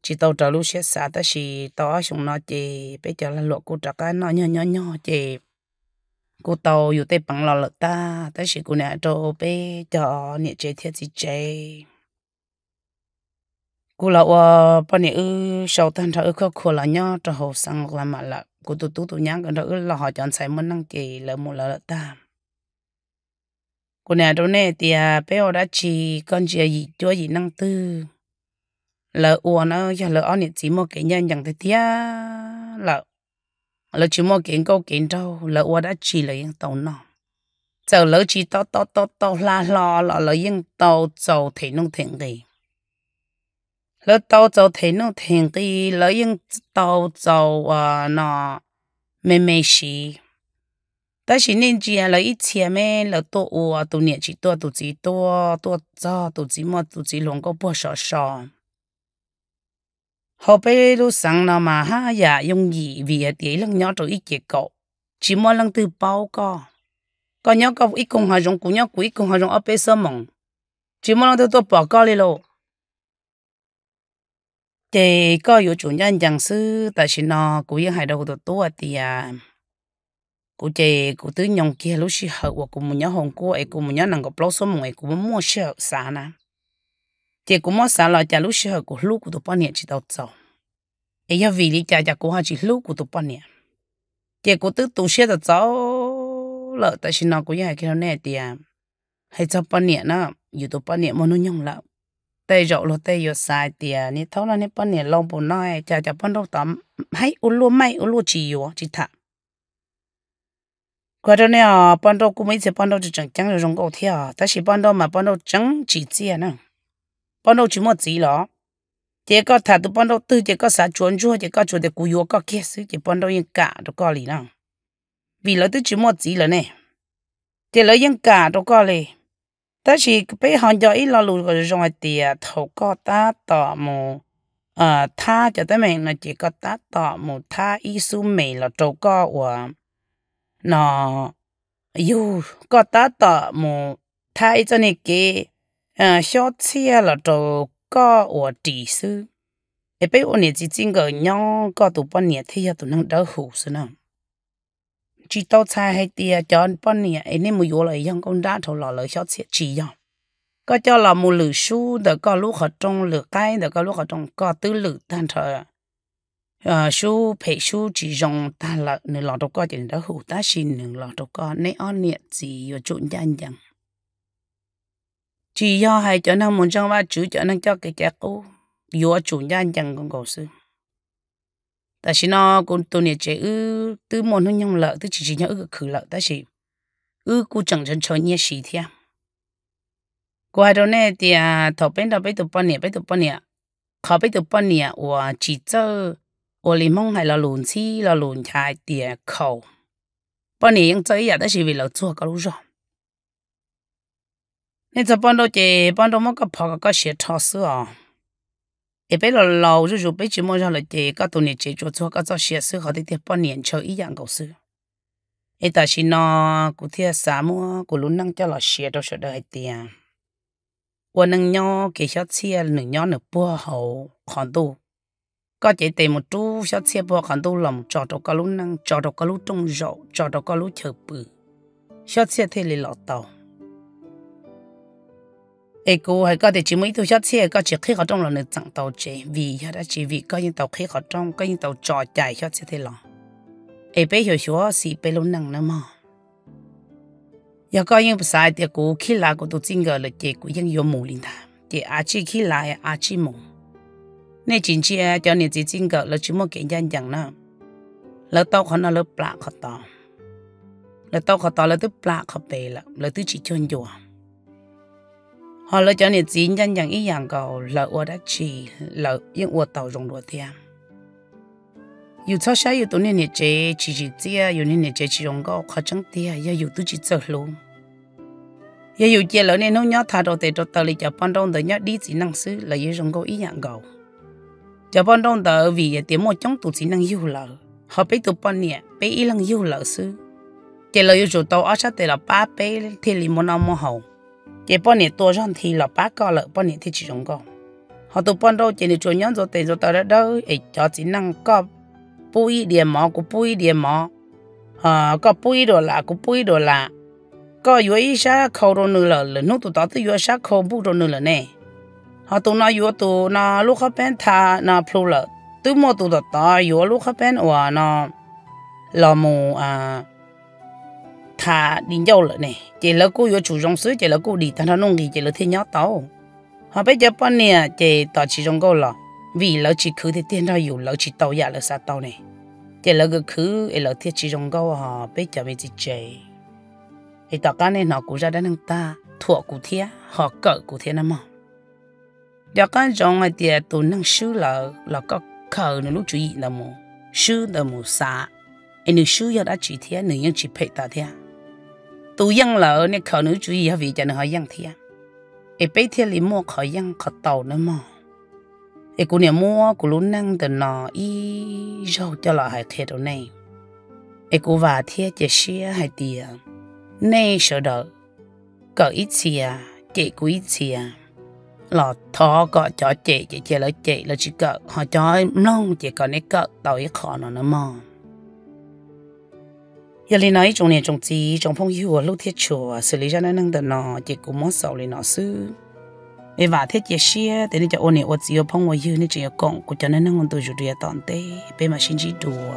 chỉ tàu trở lu xe xa ta chỉ tàu xuống nó chỉ bây giờ là lụa cô trả cái nó nhỏ nhỏ nhỏ chỉ cô tàu อยู่ tây bằng lò lợt ta ta chỉ cô nè cho bây cho nè chế thiệt gì chế cô là ô bao nè ư sau thân thở khó khổ là nhỏ trở hồ sang là mà là cô tu tu tu nhang cái đó là họ chọn sai muốn năng chỉ là một lợt ta cô nè đâu nè thì à, bé ở đã chỉ con chỉ gì à, chúa gì năng tư lỡ ua nó giờ lỡ ở nè chỉ một cái nhân chẳng thấy tiếc lỡ lỡ chỉ một cái câu kiện đâu lỡ ua đã chỉ là yên tàu nó giờ lỡ chỉ to to to to la lo lỡ lỡ yên tàu dầu thì nông thiện gì lỡ tàu dầu thì nông thiện gì lỡ yên tàu dầu à nó mê mê xí 但是恁只啊，了以前咩，了多我多年纪多，多子多多早，多子么多子龙个不少少。后背路上了嘛哈呀，用意为地冷鸟做一结构，只么冷都包个，个鸟个一共还用姑娘贵，一共还用二百什么，只么冷都多包个哩喽。这个有主要讲是，但是呢，姑爷还得好多多啊的呀。cô chị cô tứ nhong kia lúc xí hở của cô muốn nhớ hồng cô ấy cô muốn nhớ nàng có bao số mong ấy cô muốn mua xe hở xả nè chị cô mua xả lại chả lúc xí hở của lúc của tụi bọn nhẹ chỉ đầu tàu ấy giờ vì lý chả chả cô hai chỉ lúc của tụi bọn nhẹ chị cô tứ tụ xí đầu tàu lợ tại xin nó cô cái kia nè à, hay cho bọn nhẹ nó dù tụi bọn nhẹ mà nó nhong lợ tay rộ lo tay yo sai tiệm ni thấu là ni bọn nhẹ lâu bù nói chả chả bọn đâu tắm hay u ulo may ulo chỉ yo chỉ thằng qua đó nè ban đầu cũng mấy giờ ban đầu chỉ chẳng chẳng rồi rong cầu thế à ta chỉ ban đầu mà ban đầu chẳng chỉ gì à nè ban đầu chỉ mất gì đó chỉ có thà tụ ban đầu tư chỉ có xã chuẩn chu, chỉ có chuẩn để cú yếu cái kia sự chỉ ban đầu yên cả đó có lý nào vì là tôi chỉ một gì là nè chỉ là yên cả đó có lý ta chỉ bây hàng giờ ít lo cái rồi rồi tiền thầu có ta tỏ mù à tha cho tới mình là chỉ có ta tỏ mù tha ý su mày là trâu có của nó yêu có ta tỏ mù thay cho nè kì ờ xó chia là trò có ổ trì sư ế bế ổ nè chỉ chính gờ nhau có tụ bọn nè thế tụ năng đỡ hủ sư nào chỉ tao sai hay tia cho bọn nè ế nè mù yếu lời dòng công đá thổ lọ lời xó chia chỉ dòng có cho là mù lử su đỡ có lúc họ trong lửa cái đỡ có lúc họ trong có tứ lử than thở Ờ, số phải số chỉ dòng ta là nửa lọ đâu có chỉ đã hủ ta xin nửa lọ đâu có nãy on nhiệt gì ở chuẩn dân chẳng chỉ do hai cho năng muốn trong ba chữ cho năng cho cái chắc cô vô chuẩn dân chẳng con cổ sư ta xin nó cũng tôi nhiệt chế ư tư môn nó nhông lợ tư chỉ chỉ nhớ ư khử lợ ta xin ư cô chẳng chân chơi nhẹ xì thia cô hai đâu nè thì à, thọ bên đâu bên tụ bao nhiêu bên tụ bao nhiêu khó bên tụ bao nhiêu và chỉ chơi 我联盟系了轮次了轮才点口，半年这一日都是为了做个路上。你这半到这半到某个跑个个些超市啊，一边了老日就被寂寞上了这个多年解决做个做些事好的点半年就一样个事。一但是呢，古天啥么古路能叫了些都晓得一点。我能鸟给小车能鸟能不好看到。có chỉ tìm một chú sao xe bò còn đâu lòng cho đầu cá lú năng cho đầu cá lú trong rộ cho đầu cá lú chờ bự sao xe thế lì lọ tàu ê cô hay có thể chỉ mấy thứ sao xe có chỉ khi họ trong lòng được chẳng tàu chế vì họ đã chỉ vì có những tàu khi họ trong có những tàu trò chạy sao xe thế lòng ê bé hiểu hiểu xì bé lú năng nữa mà giờ có những sai thì cô khi là cô tôi tin ngờ là chị cũng vẫn yêu mù linh ta chị à chị khi là à chi mù nên chính chị cho nên chỉ xin cậu là chỉ một cái nhân chẳng nữa là tao khó nó là bạ khó to là tao khó tao là tôi bạ khó bề là là tôi chỉ chôn chùa họ là cho nên chỉ nhân chẳng ý dạng cậu là ua đã chỉ là những ua tàu rồng đồ tiền dù cho sao dù tôi nên nhẹ chế chỉ chỉ tia dù nên nhẹ chế chỉ rồng cậu khó chẳng tia giờ dù tôi chỉ sợ luôn giờ dù chia lỡ nên nó nhớ thà đồ để cho tao lì cho bọn đông tới nhớ đi chỉ năng sư là dù rồng cậu ý dạng cậu cho bọn đông tờ vì tiếng một trong tụ chỉ năng yêu lợ họ biết tụ bọn nè biết ý năng yêu lợ sư chỉ là yêu chủ tàu ở sát tề là ba bé thì lì món nào món hậu chỉ bọn nè tua rong thì là ba co lợ bọn nè thì chỉ rong co họ tụ bọn đâu chỉ nè chủ nhân rồi tề rồi tờ đó đâu ấy cho chỉ năng có bùi điểm mỏ của bùi điểm mỏ họ ờ, có bùi đồ là của bùi đồ lạ, có yếu ý sát khâu đồ nữa là nó tụ tao tới yếu sát khâu bùi đồ nữa là nè họ tụ na yếu tụ na lúc khắp bên tha na plu lợ tứ mô tụ đợt ta yếu lúc khắp bên hòa na là mù à tha đi nhau lợ này chỉ là cô yếu chủ trong xứ chỉ là cô đi thằng nó nông thì chỉ là thiên nhát tao họ bây giờ bọn nè chỉ tao chỉ trong câu là vì lỡ chỉ khứ thì tiền đâu yếu lỡ chỉ tao giả lỡ sao tao này chỉ lỡ cái cứ lỡ thiết chỉ trong câu họ bây giờ mới giờ chỉ thì tao cái này nó cũng ra đến thằng ta thuộc cụ thiết họ cỡ cụ thiết nè mà đó con rong ở tiệt tu năng sư là là có khờ nó lúc chú ý là mù sư là mù xa anh nữ sư giờ đã chỉ thế nữ nhân chỉ phải ta thế tu dân là nên khờ nữ chú ý vì cho nó hơi dân thế ai bây thế thì mua khờ dân khờ tàu nữa mà ai cũng nhà mua cũng luôn năng từ nó ý rau cho là hai thế đồ này ai cũng vào thế chỉ xe hai tiệt nay sợ đợi cỡ ít xìa chỉ cú ít xìa ลอดทอก็จอเจ๋เจเจแล้วเจ๋แล้วชิกะหอจอยน้องเจ๋ก็เนี่ก็ต่อยขอนอนมอยาลีน้อยจงเนี่ยจงจีจงพงยัวลูกเทชัวสิริจันนั่งเดินนอเจกูมอสเอาลีนอซื้อไม่ว่าเทเจเชียแต่นี่จะโอเนี่ยโอจีโอพงวายืนนี่จะยกงกูจะนั่งนั่งตัวจุดเดียตอนเต้ไปมาชินจีดัว